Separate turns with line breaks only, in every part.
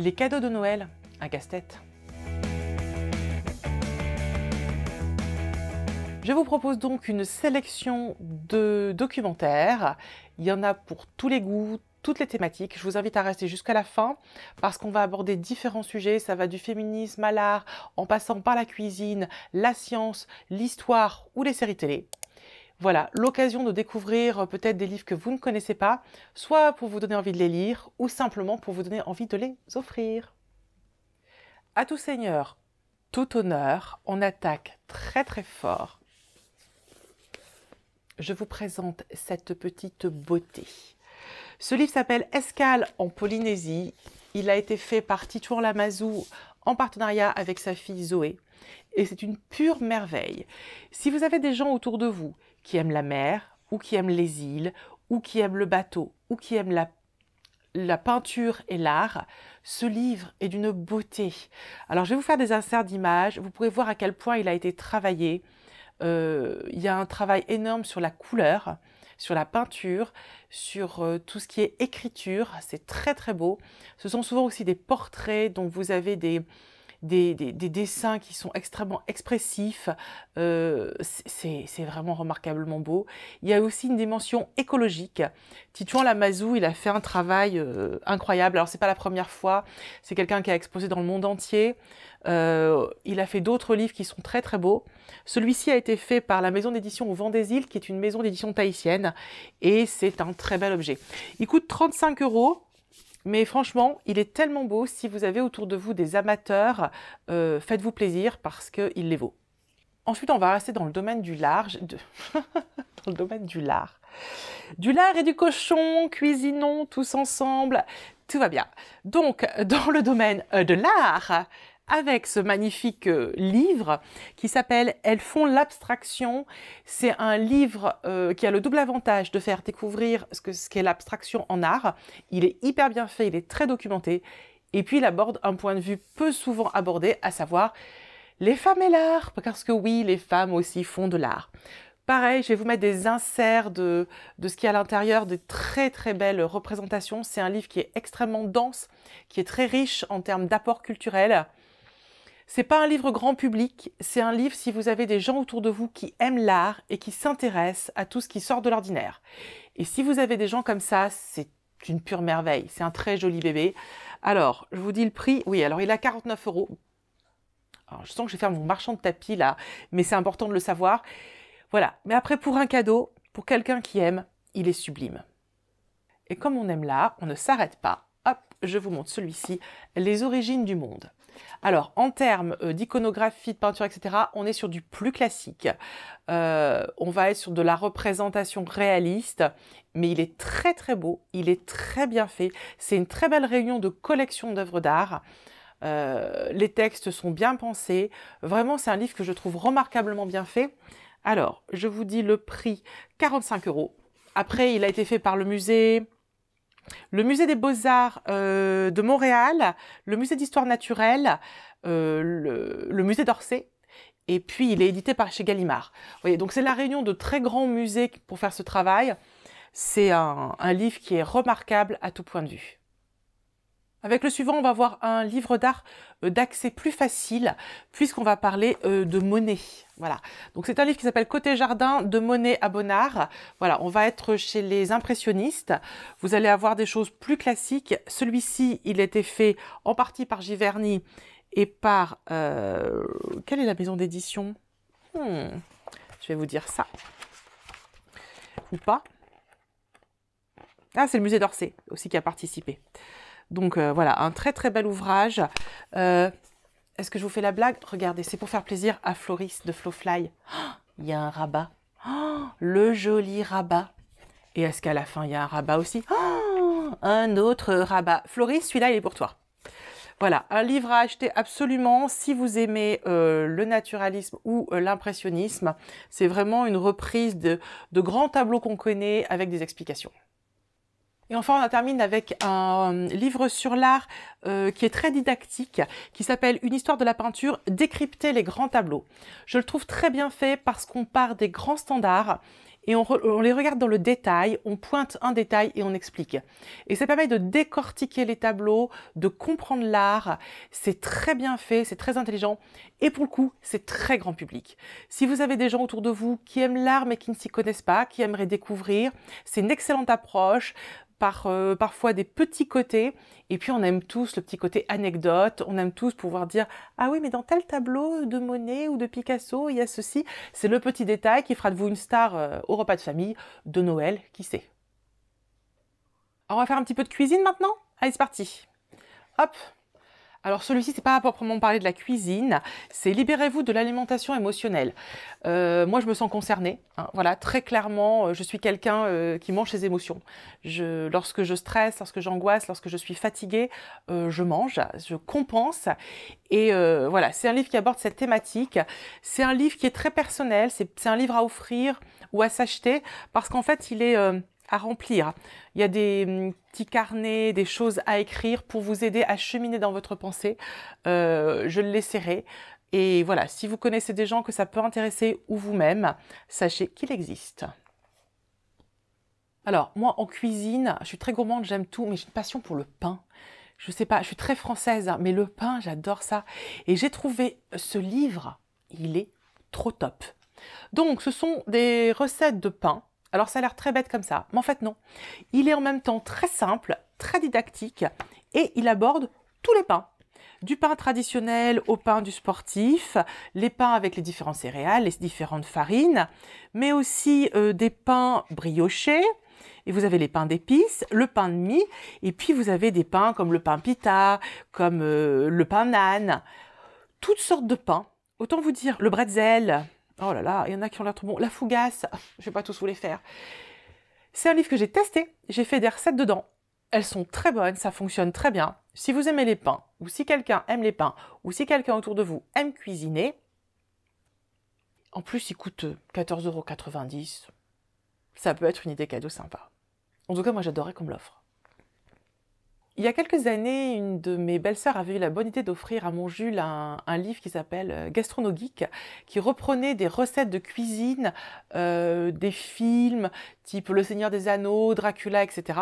Les cadeaux de Noël, un casse-tête. Je vous propose donc une sélection de documentaires. Il y en a pour tous les goûts, toutes les thématiques. Je vous invite à rester jusqu'à la fin parce qu'on va aborder différents sujets. Ça va du féminisme à l'art, en passant par la cuisine, la science, l'histoire ou les séries télé. Voilà, l'occasion de découvrir euh, peut-être des livres que vous ne connaissez pas, soit pour vous donner envie de les lire, ou simplement pour vous donner envie de les offrir. À tout seigneur, tout honneur, on attaque très très fort. Je vous présente cette petite beauté. Ce livre s'appelle Escale en Polynésie. Il a été fait par Titouan Lamazou en partenariat avec sa fille Zoé. Et c'est une pure merveille. Si vous avez des gens autour de vous qui aime la mer, ou qui aime les îles, ou qui aime le bateau, ou qui aime la peinture et l'art, ce livre est d'une beauté. Alors je vais vous faire des inserts d'images, vous pourrez voir à quel point il a été travaillé. Euh, il y a un travail énorme sur la couleur, sur la peinture, sur euh, tout ce qui est écriture, c'est très très beau. Ce sont souvent aussi des portraits, dont vous avez des, des, des, dessins qui sont extrêmement expressifs. Euh, c'est vraiment remarquablement beau. Il y a aussi une dimension écologique. Titouan Lamazou, il a fait un travail euh, incroyable. Alors, c'est pas la première fois. C'est quelqu'un qui a exposé dans le monde entier. Euh, il a fait d'autres livres qui sont très très beaux. Celui-ci a été fait par la maison d'édition au Vent Îles, qui est une maison d'édition tahitienne, et c'est un très bel objet. Il coûte 35 euros. Mais franchement, il est tellement beau. Si vous avez autour de vous des amateurs, euh, faites-vous plaisir parce qu'il les vaut. Ensuite, on va rester dans le domaine du large. dans le domaine du lard. Du lard et du cochon, cuisinons tous ensemble. Tout va bien. Donc, dans le domaine euh, de l'art, avec ce magnifique euh, livre qui s'appelle Elles font l'abstraction. C'est un livre euh, qui a le double avantage de faire découvrir ce qu'est l'abstraction en art. Il est hyper bien fait, il est très documenté. Et puis il aborde un point de vue peu souvent abordé, à savoir les femmes et l'art, parce que oui, les femmes aussi font de l'art. Pareil, je vais vous mettre des inserts de, ce qu'il y a à l'intérieur, de très très belles représentations. C'est un livre qui est extrêmement dense, qui est très riche en termes d'apport culturel. C'est pas un livre grand public, c'est un livre si vous avez des gens autour de vous qui aiment l'art et qui s'intéressent à tout ce qui sort de l'ordinaire. Et si vous avez des gens comme ça, c'est une pure merveille. C'est un très joli bébé. Alors, je vous dis le prix. Oui, alors il a 49 euros. je sens que je vais faire mon marchand de tapis là, mais c'est important de le savoir. Voilà. Mais après, pour un cadeau, pour quelqu'un qui aime, il est sublime. Et comme on aime l'art, on ne s'arrête pas. Hop, je vous montre celui-ci, Les origines du monde. Alors, en termes euh, d'iconographie, de peinture, etc., on est sur du plus classique. Euh, on va être sur de la représentation réaliste, mais il est très très beau, il est très bien fait. C'est une très belle réunion de collection d'œuvres d'art. Euh, les textes sont bien pensés. Vraiment, c'est un livre que je trouve remarquablement bien fait. Alors, je vous dis le prix 45 euros. Après, il a été fait par le musée, le musée des beaux-arts euh, de Montréal, le musée d'histoire naturelle, euh, le, musée d'Orsay. Et puis, il est édité par chez Gallimard. voyez, donc c'est la réunion de très grands musées pour faire ce travail. C'est un, un livre qui est remarquable à tout point de vue. Avec le suivant, on va voir un livre d'art euh, d'accès plus facile, puisqu'on va parler euh, de Monet. Voilà. Donc c'est un livre qui s'appelle Côté jardin de Monet à Bonnard. Voilà, on va être chez les impressionnistes. Vous allez avoir des choses plus classiques. Celui-ci, il a été fait en partie par Giverny et par euh, quelle est la maison d'édition hmm, Je vais vous dire ça ou pas. Ah, c'est le musée d'Orsay aussi qui a participé. Donc euh, voilà, un très très bel ouvrage. Euh, est-ce que je vous fais la blague Regardez, c'est pour faire plaisir à Floris de Flowfly. Il y a un rabat. le joli rabat. Et est-ce qu'à la fin, il y a un rabat aussi Un autre rabat. Floris, celui-là, il est pour toi. Voilà, un livre à acheter absolument si vous aimez euh, le naturalisme ou l'impressionnisme. C'est vraiment une reprise de, de grands tableaux qu'on connaît avec des explications. Et enfin, on termine avec un livre sur l'art euh, qui est très didactique, qui s'appelle Une histoire de la peinture, décrypter les grands tableaux. Je le trouve très bien fait parce qu'on part des grands standards et on, les regarde dans le détail, on pointe un détail et on explique. Et ça permet de décortiquer les tableaux, de comprendre l'art. C'est très bien fait, c'est très intelligent et pour le coup, c'est très grand public. Si vous avez des gens autour de vous qui aiment l'art mais qui ne s'y connaissent pas, qui aimeraient découvrir, c'est une excellente approche par euh, parfois des petits côtés. Et puis on aime tous le petit côté anecdote, on aime tous pouvoir dire ah oui mais dans tel tableau de Monet ou de Picasso il y a ceci. C'est le petit détail qui fera de vous une star euh, au repas de famille de Noël, qui sait. Alors on va faire un petit peu de cuisine maintenant. Allez c'est parti. Hop, alors celui-ci, c'est pas à proprement parler de la cuisine, c'est libérez-vous de l'alimentation émotionnelle. Euh, moi, je me sens concernée. Hein. voilà, très clairement, euh, je suis quelqu'un euh, qui mange ses émotions. Je, lorsque je stresse, lorsque j'angoisse, lorsque je suis fatiguée, je mange, je compense. Et voilà, c'est un livre qui aborde cette thématique. C'est un livre qui est très personnel. C'est un livre à offrir ou à s'acheter parce qu'en fait, il est à remplir. Il y a des hum, petits carnets, des choses à écrire pour vous aider à cheminer dans votre pensée. Euh, je le laisserai. Et voilà, si vous connaissez des gens que ça peut intéresser ou vous-même, sachez qu'il existe. Alors, moi, en cuisine, je suis très gourmande, j'aime tout, mais j'ai une passion pour le pain. Je sais pas, je suis très française, mais le pain, j'adore ça. Et j'ai trouvé euh, ce livre, il est trop top. Donc, ce sont des recettes de pain alors ça a l'air très bête comme ça, mais en fait non. Il est en même temps très simple, très didactique, et il aborde tous les pains. Du pain traditionnel au pain du sportif, les pains avec les différents céréales, les différentes farines, mais aussi euh, des pains briochés, et vous avez les pains d'épices, le pain de mie, et puis vous avez des pains comme le pain pita, comme euh, le pain nan, toutes sortes de pains. Autant vous dire le bretzel, Oh là là, il y en a qui ont l'air trop bon. La fougasse, je vais pas tous vous les faire. C'est un livre que j'ai testé, j'ai fait des recettes dedans. Elles sont très bonnes, ça fonctionne très bien. Si vous aimez les pains, ou si quelqu'un aime les pains, ou si quelqu'un autour de vous aime cuisiner, en plus il coûte 14,90€. Euh, ça peut être une idée cadeau sympa. En tout cas, moi j'adorais qu'on me l'offre. Il y a quelques années, une de mes belles-sœurs avait eu la bonne idée d'offrir à mon Jules un, livre qui s'appelle euh, Geek, qui reprenait des recettes de cuisine, euh, des films type Le Seigneur des Anneaux, Dracula, etc.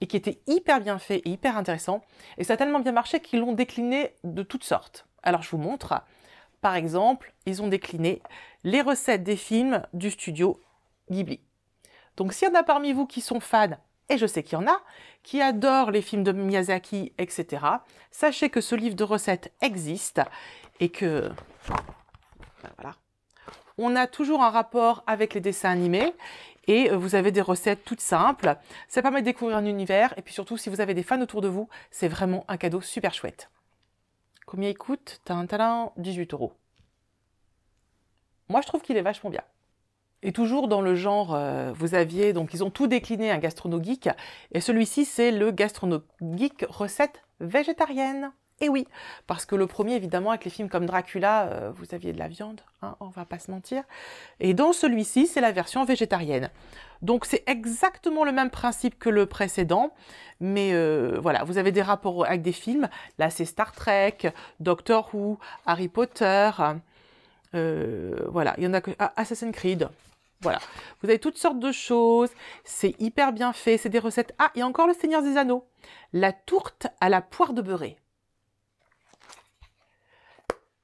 Et qui était hyper bien fait et hyper intéressant. Et ça a tellement bien marché qu'ils l'ont décliné de toutes sortes. Alors je vous montre. Par exemple, ils ont décliné les recettes des films du studio Ghibli. Donc s'il y en a parmi vous qui sont fans, et je sais qu'il y en a, qui adorent les films de Miyazaki, etc. Sachez que ce livre de recettes existe et que... Ben voilà. On a toujours un rapport avec les dessins animés et vous avez des recettes toutes simples. Ça permet de découvrir un univers et puis surtout si vous avez des fans autour de vous, c'est vraiment un cadeau super chouette. Combien il coûte talent 18 euros. Moi je trouve qu'il est vachement bien. Et toujours dans le genre, euh, vous aviez, donc ils ont tout décliné un geek. et celui-ci c'est le gastronogeek recette végétarienne. Et eh oui, parce que le premier, évidemment, avec les films comme Dracula, euh, vous aviez de la viande, hein, on va pas se mentir. Et dans celui-ci, c'est la version végétarienne. Donc c'est exactement le même principe que le précédent, mais euh, voilà, vous avez des rapports avec des films. Là, c'est Star Trek, Doctor Who, Harry Potter. Euh, voilà, il y en a que ah, Assassin's Creed. Voilà, vous avez toutes sortes de choses, c'est hyper bien fait, c'est des recettes. Ah, et encore le Seigneur des Anneaux, la tourte à la poire de beurre.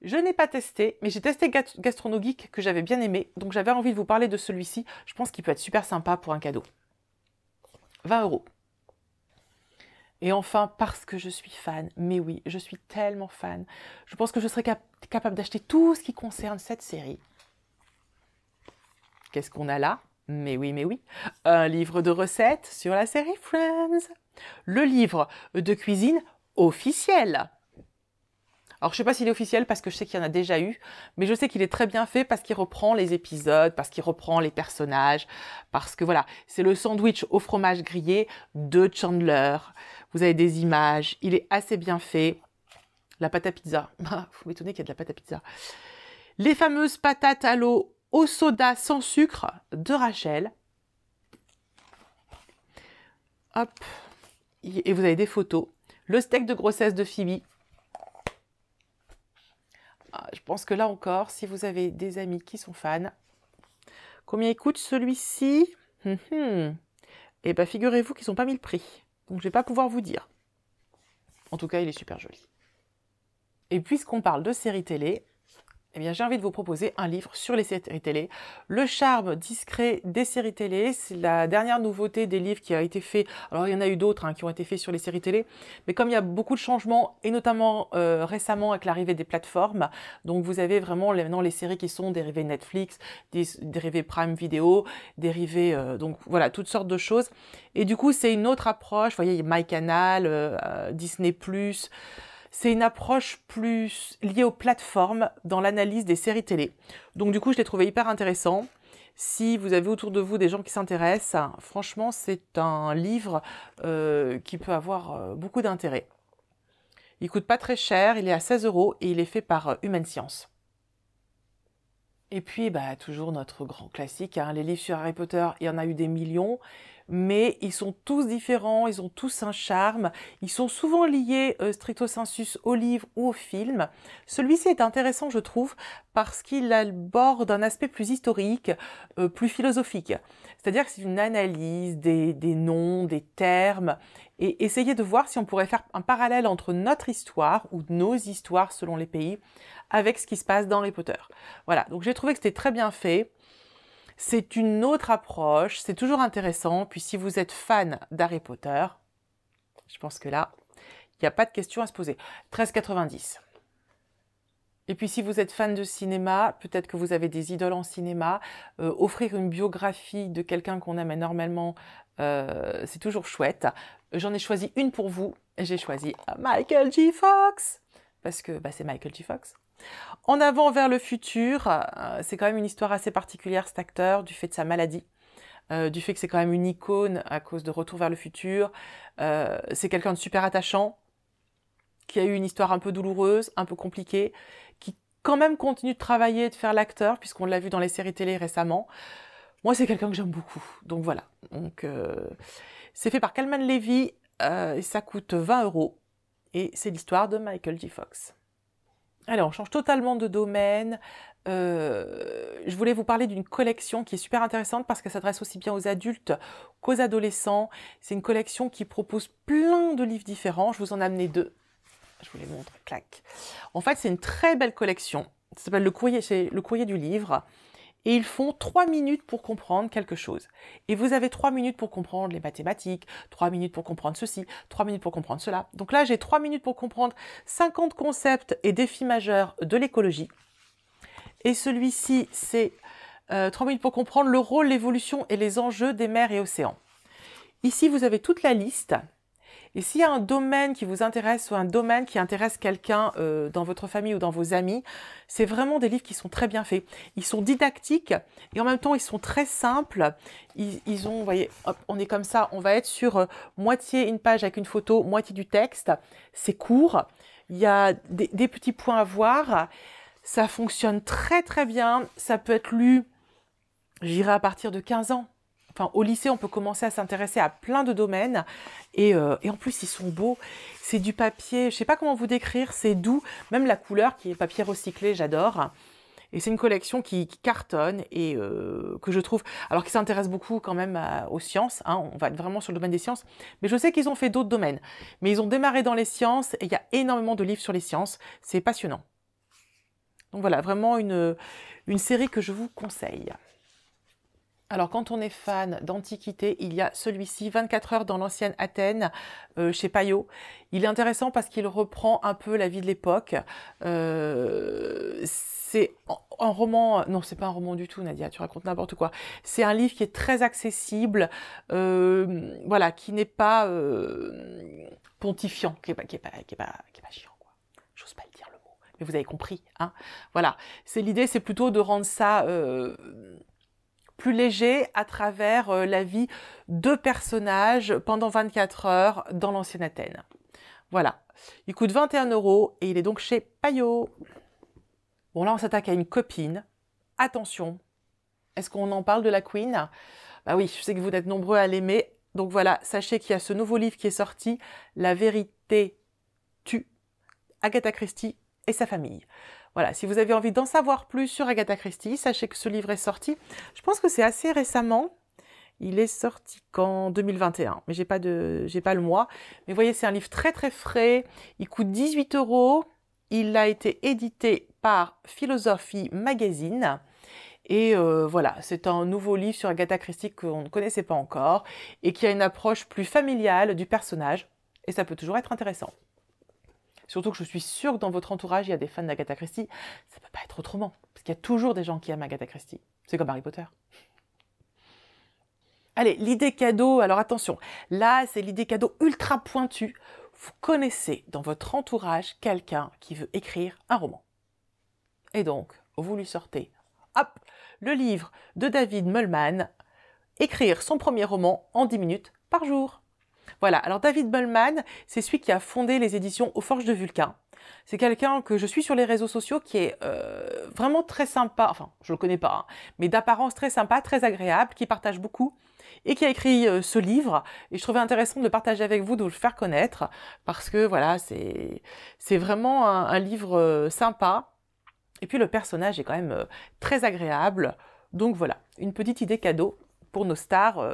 Je n'ai pas testé, mais j'ai testé Gastronogeek que j'avais bien aimé, donc j'avais envie de vous parler de celui-ci. Je pense qu'il peut être super sympa pour un cadeau. 20 euros. Et enfin, parce que je suis fan, mais oui, je suis tellement fan, je pense que je serais capable d'acheter tout ce qui concerne cette série. Qu'est-ce qu'on a là Mais oui, mais oui, un livre de recettes sur la série Friends, le livre de cuisine officiel alors je sais pas s'il est officiel parce que je sais qu'il y en a déjà eu, mais je sais qu'il est très bien fait parce qu'il reprend les épisodes, parce qu'il reprend les personnages, parce que voilà, c'est le sandwich au fromage grillé de Chandler. Vous avez des images, il est assez bien fait. La pâte à pizza. Vous ah, m'étonnez qu'il y ait de la pâte à pizza. Les fameuses patates à l'eau au soda sans sucre de Rachel. Hop. Et vous avez des photos. Le steak de grossesse de Phoebe. Ah, je pense que là encore, si vous avez des amis qui sont fans, combien écoute celui-ci hum, hum. Eh bien, figurez-vous qu'ils sont pas mis le prix. Donc, je ne vais pas pouvoir vous dire. En tout cas, il est super joli. Et puisqu'on parle de séries télé, eh bien, j'ai envie de vous proposer un livre sur les séries télé. Le charme discret des séries télé, c'est la dernière nouveauté des livres qui a été fait. Alors, il y en a eu d'autres hein, qui ont été faits sur les séries télé, mais comme il y a beaucoup de changements, et notamment euh, récemment avec l'arrivée des plateformes, donc vous avez vraiment maintenant les séries qui sont dérivées Netflix, dérivées Prime Video, dérivées, euh, donc voilà, toutes sortes de choses. Et du coup, c'est une autre approche. Vous voyez, il y a euh, Disney+, c'est une approche plus liée aux plateformes dans l'analyse des séries télé. Donc du coup, je l'ai trouvé hyper intéressant. Si vous avez autour de vous des gens qui s'intéressent, franchement, c'est un livre euh, qui peut avoir euh, beaucoup d'intérêt. Il coûte pas très cher, il est à 16 euros et il est fait par euh, Human Science. Et puis, bah, toujours notre grand classique, hein, les livres sur Harry Potter, il y en a eu des millions mais ils sont tous différents, ils ont tous un charme, ils sont souvent liés euh, stricto sensus au livre ou au film. Celui-ci est intéressant, je trouve, parce qu'il aborde un aspect plus historique, euh, plus philosophique. C'est-à-dire que c'est une analyse des, noms, des termes, et essayer de voir si on pourrait faire un parallèle entre notre histoire ou nos histoires selon les pays avec ce qui se passe dans les Potter. Voilà, donc j'ai trouvé que c'était très bien fait. C'est une autre approche, c'est toujours intéressant. Puis si vous êtes fan d'Harry Potter, je pense que là, il n'y a pas de question à se poser. 13,90. Et puis si vous êtes fan de cinéma, peut-être que vous avez des idoles en cinéma, euh, offrir une biographie de quelqu'un qu'on aime normalement, euh, c'est toujours chouette. J'en ai choisi une pour vous, j'ai choisi Michael G. Fox, parce que bah, c'est Michael G. Fox. En avant vers le futur, euh, c'est quand même une histoire assez particulière cet acteur du fait de sa maladie. Euh, du fait que c'est quand même une icône à cause de Retour vers le futur. Euh, c'est quelqu'un de super attachant, qui a eu une histoire un peu douloureuse, un peu compliquée, qui quand même continue de travailler et de faire l'acteur, puisqu'on l'a vu dans les séries télé récemment. Moi, c'est quelqu'un que j'aime beaucoup. Donc voilà. Donc, c'est fait par Kalman Levy et ça coûte 20 euros. Et c'est l'histoire de Michael J. Fox. Alors, on change totalement de domaine. Euh, je voulais vous parler d'une collection qui est super intéressante parce qu'elle s'adresse aussi bien aux adultes qu'aux adolescents. C'est une collection qui propose plein de livres différents. Je vous en ai amené deux. Je vous les montre, clac. En fait, c'est une très belle collection. Ça s'appelle le le courrier du livre et ils font trois minutes pour comprendre quelque chose. Et vous avez trois minutes pour comprendre les mathématiques, trois minutes pour comprendre ceci, trois minutes pour comprendre cela. Donc là, j'ai trois minutes pour comprendre 50 concepts et défis majeurs de l'écologie. Et celui-ci, c'est euh, trois 3 minutes pour comprendre le rôle, l'évolution et les enjeux des mers et océans. Ici, vous avez toute la liste et s'il y a un domaine qui vous intéresse ou un domaine qui intéresse quelqu'un euh, dans votre famille ou dans vos amis, c'est vraiment des livres qui sont très bien faits. Ils sont didactiques et en même temps ils sont très simples. Ils, ont, vous voyez, on est comme ça, on va être sur euh, moitié une page avec une photo, moitié du texte. C'est court, il y a des, des petits points à voir. Ça fonctionne très très bien. Ça peut être lu, j'irai à partir de 15 ans. Enfin, au lycée, on peut commencer à s'intéresser à plein de domaines. Et, euh, en plus, ils sont beaux. C'est du papier, je ne sais pas comment vous décrire, c'est doux. Même la couleur qui est papier recyclé, j'adore. Et c'est une collection qui, cartonne et euh, que je trouve, alors qu'ils s'intéressent beaucoup quand même aux sciences, hein, on va être vraiment sur le domaine des sciences, mais je sais qu'ils ont fait d'autres domaines. Mais ils ont démarré dans les sciences et il y a énormément de livres sur les sciences, c'est passionnant. Donc voilà, vraiment une série que je vous conseille. Alors quand on est fan d'antiquité, il y a celui-ci 24 heures dans l'ancienne Athènes euh, chez Payot. Il est intéressant parce qu'il reprend un peu la vie de l'époque. Euh, c'est un roman, non c'est pas un roman du tout Nadia, tu racontes n'importe quoi. C'est un livre qui est très accessible, euh, voilà, qui n'est pas pontifiant, qui n'est pas, pas, pas, pas chiant quoi. J'ose pas le dire le mot, mais vous avez compris, hein. Voilà, c'est l'idée, c'est plutôt de rendre ça plus léger à travers euh, la vie de personnages pendant 24 heures dans l'ancienne Athènes. Voilà. Il coûte 21 euros et il est donc chez Payot. Bon, là, on s'attaque à une copine. Attention. Est-ce qu'on en parle de la Queen Bah oui, je sais que vous êtes nombreux à l'aimer. Donc voilà, sachez qu'il y a ce nouveau livre qui est sorti, La vérité tue, Agatha Christie et sa famille. Voilà, si vous avez envie d'en savoir plus sur Agatha Christie, sachez que ce livre est sorti, je pense que c'est assez récemment. Il est sorti qu'en 2021, mais j'ai pas pas le mois. Mais voyez, c'est un livre très très frais. Il coûte 18 euros. Il a été édité par Philosophie Magazine. Et euh, voilà, c'est un nouveau livre sur Agatha Christie qu'on ne connaissait pas encore et qui a une approche plus familiale du personnage. Et ça peut toujours être intéressant. Surtout que je suis sûre que dans votre entourage, il y a des fans d'Agatha Christie. Ça peut pas être autrement, parce qu'il y a toujours des gens qui aiment Agatha Christie. C'est comme Harry Potter. Allez, l'idée cadeau, alors attention, là c'est l'idée cadeau ultra pointue. Vous connaissez dans votre entourage quelqu'un qui veut écrire un roman. Et donc, vous lui sortez, hop, le livre de David Mullman, écrire son premier roman en 10 minutes par jour. Voilà, alors David Bullman, c'est celui qui a fondé les éditions Aux Forges de Vulcain. C'est quelqu'un que je suis sur les réseaux sociaux qui est euh, vraiment très sympa, enfin je le connais pas, hein, mais d'apparence très sympa, très agréable, qui partage beaucoup et qui a écrit euh, ce livre. Et je trouvais intéressant de le partager avec vous, de le faire connaître, parce que voilà, c'est, vraiment un, livre euh, sympa. Et puis le personnage est quand même très agréable. Donc voilà, une petite idée cadeau pour nos stars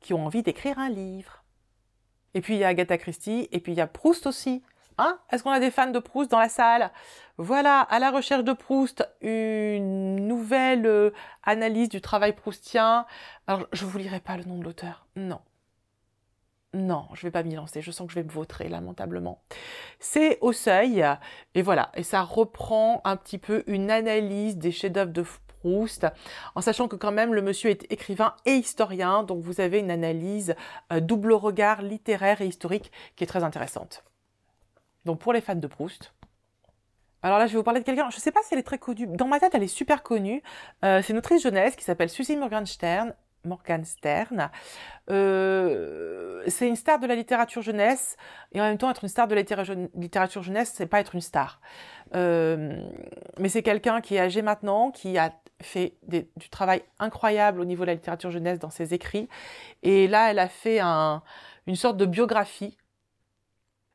qui ont envie d'écrire un livre. Et puis il y a Agatha Christie, et puis il y a Proust aussi. Hein Est-ce qu'on a des fans de Proust dans la salle Voilà, à la recherche de Proust, une nouvelle euh, analyse du travail proustien. Alors, je vous lirai pas le nom de l'auteur. Non. Non, je vais pas m'y lancer. Je sens que je vais me vautrer, lamentablement. C'est au seuil. Et voilà. Et ça reprend un petit peu une analyse des chefs-d'œuvre de Proust, en sachant que quand même le monsieur est écrivain et historien, donc vous avez une analyse euh, double regard littéraire et historique qui est très intéressante. Donc pour les fans de Proust, alors là, je vais vous parler de quelqu'un, je ne sais pas si elle est très connue, dans ma tête, elle est super connue. Euh, c'est une autrice jeunesse qui s'appelle Suzy Morgenstern Morgan Stern. Euh, c'est une star de la littérature jeunesse et en même temps être une star de la littérature jeunesse, c'est pas être une star. Euh, mais c'est quelqu'un qui est âgé maintenant, qui a fait du travail incroyable au niveau de la littérature jeunesse dans ses écrits. Et là, elle a fait une sorte de biographie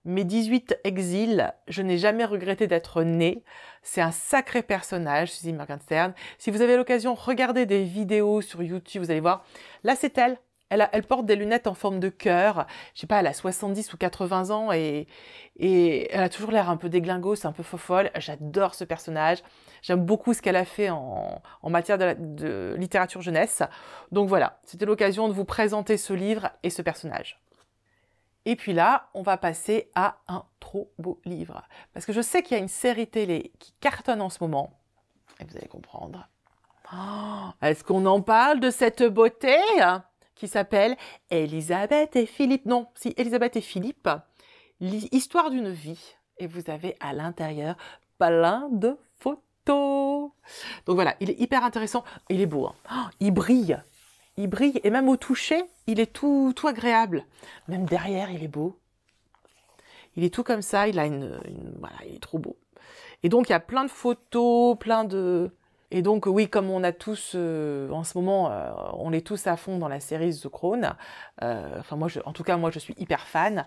mes 18 exils, je n'ai jamais regretté d'être née. C'est un sacré personnage, Suzy Morgenstern. Si vous avez l'occasion, regardez des vidéos sur YouTube, vous allez voir. Là, c'est elle. Elle, porte des lunettes en forme de cœur. Je sais pas, elle a 70 ou 80 ans et, elle a toujours l'air un peu c'est un peu fofolle. J'adore ce personnage. J'aime beaucoup ce qu'elle a fait en, matière de littérature jeunesse. Donc voilà, c'était l'occasion de vous présenter ce livre et ce personnage. Et puis là, on va passer à un trop beau livre. Parce que je sais qu'il y a une série télé qui cartonne en ce moment. Et vous allez comprendre. Oh, est-ce qu'on en parle de cette beauté hein, qui s'appelle Elisabeth et Philippe Non, si Elisabeth et Philippe, l'histoire d'une vie. Et vous avez à l'intérieur plein de photos. Donc voilà, il est hyper intéressant. Il est beau. Hein. Oh, il brille il brille et même au toucher, il est tout, agréable. Même derrière, il est beau. Il est tout comme ça, il a une, voilà, il est trop beau. Et donc il y a plein de photos, plein de et donc oui, comme on a tous euh, en ce moment, euh, on est tous à fond dans la série The Crown. Euh, enfin moi, en tout cas moi, je suis hyper fan.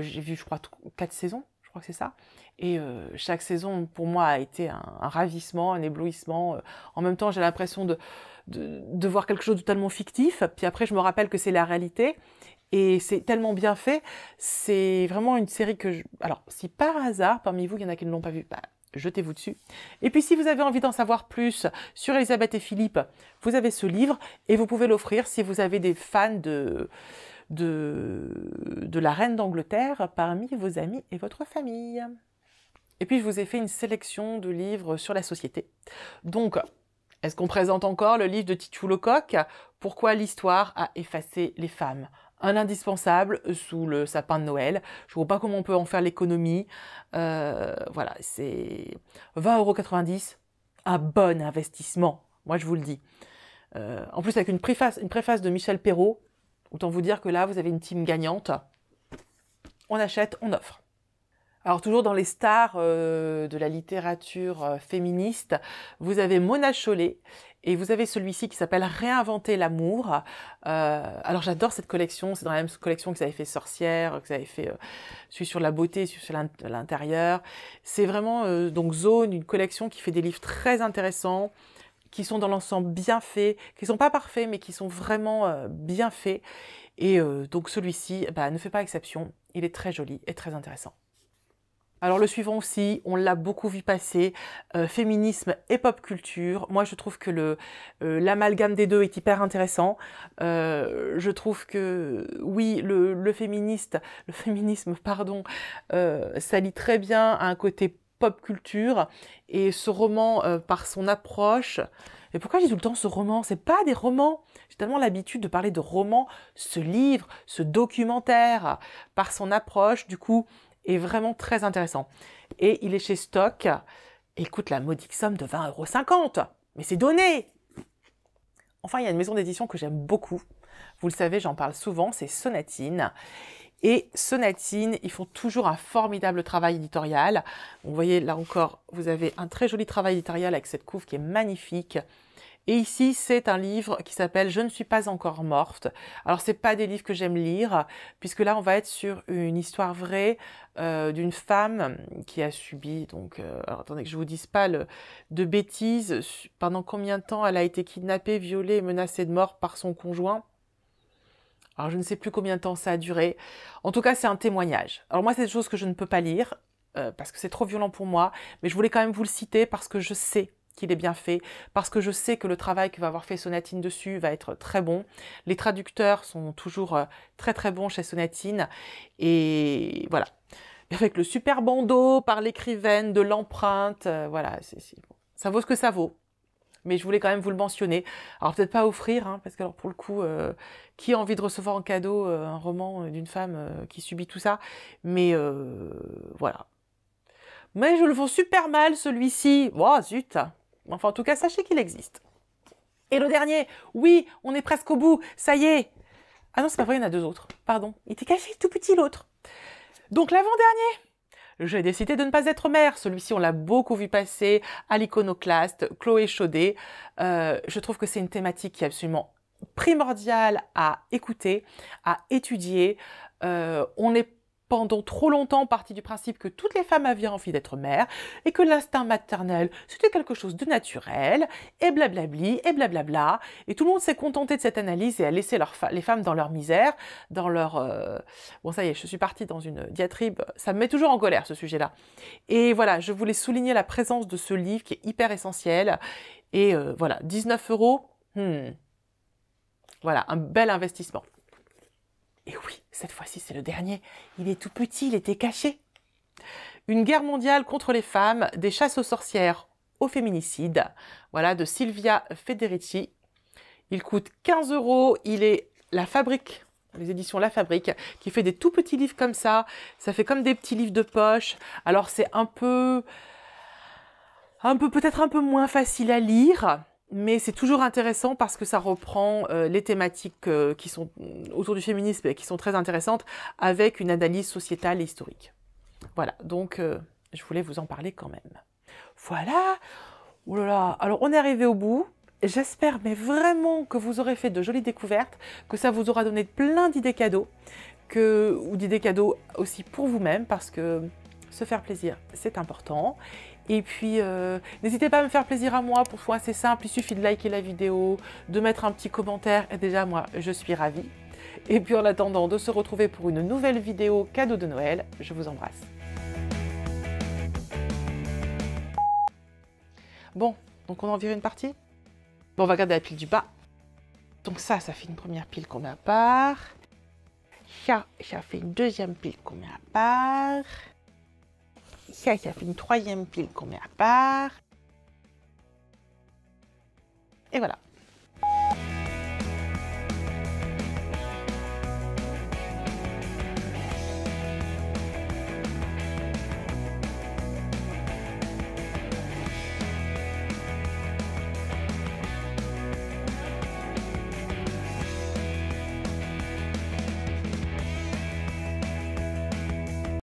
J'ai vu, je crois, quatre saisons, je crois que c'est ça. Et chaque saison pour moi a été un ravissement, un éblouissement. En même temps, j'ai l'impression de de, voir quelque chose de totalement fictif, puis après je me rappelle que c'est la réalité, et c'est tellement bien fait, c'est vraiment une série que je... Alors, si par hasard, parmi vous, il y en a qui ne l'ont pas vue, bah, jetez-vous dessus. Et puis si vous avez envie d'en savoir plus sur Elisabeth et Philippe, vous avez ce livre, et vous pouvez l'offrir si vous avez des fans de... De, de la reine d'Angleterre parmi vos amis et votre famille. Et puis, je vous ai fait une sélection de livres sur la société. Donc, est-ce qu'on présente encore le livre de Titou Lecoq Pourquoi l'histoire a effacé les femmes un indispensable sous le sapin de Noël. Je vois pas comment on peut en faire l'économie. Euh, voilà, c'est euros. un bon investissement, moi je vous le dis. Euh, en plus avec une préface, une préface de Michel Perrault, autant vous dire que là vous avez une team gagnante. On achète, on offre. Alors toujours dans les stars euh, de la littérature euh, féministe, vous avez Mona Chollet et vous avez celui-ci qui s'appelle Réinventer l'amour. Euh, alors j'adore cette collection, c'est dans la même collection que vous avez fait Sorcière, que vous avez fait celui sur la beauté, celui sur l'intérieur. C'est vraiment donc Zone, une collection qui fait des livres très intéressants qui sont dans l'ensemble bien faits, qui ne sont pas parfaits, mais qui sont vraiment bien faits. Et donc celui-ci bah, ne fait pas exception, il est très joli et très intéressant. Alors le suivant aussi, on l'a beaucoup vu passer, euh, féminisme et pop culture. Moi je trouve que le euh, l'amalgame des deux est hyper intéressant. Euh, je trouve que oui, le, féministe, le féminisme, pardon, s'allie très bien à un côté pop culture et ce roman par son approche. Mais pourquoi j'ai tout le temps ce roman C'est pas des romans. J'ai tellement l'habitude de parler de romans, ce livre, ce documentaire par son approche. Du coup, est vraiment très intéressant. Et il est chez Stock et il coûte la modique somme de euros 50 Mais c'est donné Enfin, il y a une maison d'édition que j'aime beaucoup. Vous le savez, j'en parle souvent, c'est Sonatine. Et Sonatine, ils font toujours un formidable travail éditorial. Vous voyez, là encore, vous avez un très joli travail éditorial avec cette couve qui est magnifique. Et ici, c'est un livre qui s'appelle Je ne suis pas encore morte. Alors, c'est pas des livres que j'aime lire, puisque là, on va être sur une histoire vraie euh, d'une femme qui a subi, donc, euh, attendez que je vous dise pas de bêtises, pendant combien de temps elle a été kidnappée, violée et menacée de mort par son conjoint. Alors, je ne sais plus combien de temps ça a duré. En tout cas, c'est un témoignage. Alors, moi, c'est des choses que je ne peux pas lire, euh, parce que c'est trop violent pour moi, mais je voulais quand même vous le citer parce que je sais qu'il est bien fait, parce que je sais que le travail que va avoir fait Sonatine dessus va être très bon. Les traducteurs sont toujours euh, très très bons chez Sonatine. Et voilà. Avec le super bandeau par l'écrivaine, de l'empreinte, euh, voilà, ça vaut ce que ça vaut. Mais je voulais quand même vous le mentionner. Alors peut-être pas offrir, hein, parce que alors pour le coup, euh, qui a envie de recevoir en cadeau un roman d'une femme qui subit tout ça Mais voilà. Mais je le vois super mal celui-ci. Oh zut Enfin, en tout cas, sachez qu'il existe. Et le dernier, oui, on est presque au bout, ça y est. Ah non, c'est pas vrai, il y en a deux autres. Pardon, il était caché tout petit l'autre. Donc l'avant-dernier, j'ai décidé de ne pas être mère. Celui-ci, on l'a beaucoup vu passer à l'iconoclaste, Chloé Chaudet. Euh, je trouve que c'est une thématique qui est absolument primordiale à écouter, à étudier. Euh, on est pendant trop longtemps partie du principe que toutes les femmes avaient envie d'être mères et que l'instinct maternel, c'était quelque chose de naturel, et blablabli, et blablabla. Et tout le monde s'est contenté de cette analyse et a laissé les femmes dans leur misère, dans leur... Euh, bon, ça y est, je suis partie dans une diatribe. Ça me met toujours en colère, ce sujet-là. Et voilà, je voulais souligner la présence de ce livre qui est hyper essentiel. Et euh, voilà, 19 euros, hmm. voilà, un bel investissement. Et oui, cette fois-ci, c'est le dernier. Il est tout petit, il était caché. Une guerre mondiale contre les femmes, des chasses aux sorcières au féminicide. Voilà, de Silvia Federici. Il coûte 15 euros. Il est La Fabrique, les éditions La Fabrique, qui fait des tout petits livres comme ça. Ça fait comme des petits livres de poche. Alors, c'est un peu. Un peu, peut-être un peu moins facile à lire mais c'est toujours intéressant parce que ça reprend euh, les thématiques euh, qui sont mm, autour du féminisme et qui sont très intéressantes avec une analyse sociétale et historique. Voilà, donc euh, je voulais vous en parler quand même. Voilà. Oh là Alors on est arrivé au bout. J'espère mais vraiment que vous aurez fait de jolies découvertes, que ça vous aura donné plein d'idées cadeaux, que ou d'idées cadeaux aussi pour vous-même parce que se faire plaisir, c'est important. Et puis, euh, n'hésitez pas à me faire plaisir à moi. Pour c'est simple. Il suffit de liker la vidéo, de mettre un petit commentaire. Et déjà, moi, je suis ravie. Et puis, en attendant de se retrouver pour une nouvelle vidéo cadeau de Noël, je vous embrasse. Bon, donc on en environ une partie Bon, on va garder la pile du bas. Donc ça, ça fait une première pile qu'on met à part. Ça, ça fait une deuxième pile qu'on met à part ça fait une troisième pile qu'on met à part. Et voilà.